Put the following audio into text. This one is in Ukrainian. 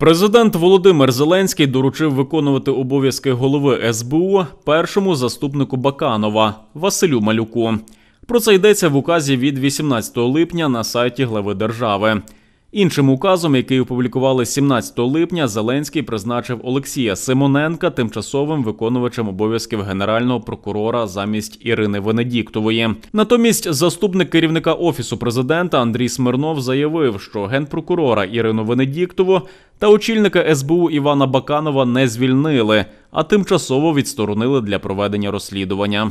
Президент Володимир Зеленський доручив виконувати обов'язки голови СБУ першому заступнику Баканова Василю Малюку. Про це йдеться в указі від 18 липня на сайті глави держави. Іншим указом, який опублікували 17 липня, Зеленський призначив Олексія Симоненка тимчасовим виконувачем обов'язків генерального прокурора замість Ірини Венедіктової. Натомість, заступник керівника офісу президента Андрій Смирнов заявив, що генпрокурора Ірину Венедіктову та очільника СБУ Івана Баканова не звільнили, а тимчасово відсторонили для проведення розслідування.